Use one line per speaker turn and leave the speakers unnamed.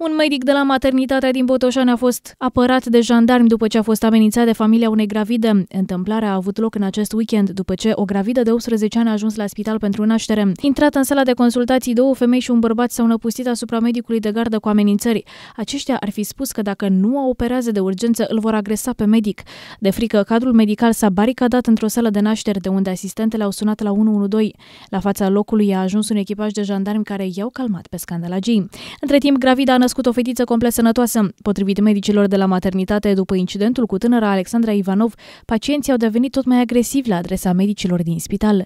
Un medic de la maternitatea din Botoșani a fost apărat de jandarmi după ce a fost amenințat de familia unei gravide. Întâmplarea a avut loc în acest weekend, după ce o gravidă de 18 ani a ajuns la spital pentru naștere. Intrat în sala de consultații, două femei și un bărbat s-au năpustit asupra medicului de gardă cu amenințări. Aceștia ar fi spus că dacă nu o operează de urgență, îl vor agresa pe medic. De frică, cadrul medical s-a baricadat într-o sală de naștere, de unde asistentele au sunat la 112. La fața locului a ajuns un echipaj de jandarmi care i-au calmat pe scandalagii. Între timp, gravida a născut o fetiță complet sănătoasă. Potrivit medicilor de la maternitate, după incidentul cu tânăra Alexandra Ivanov, pacienții au devenit tot mai agresivi la adresa medicilor din spital.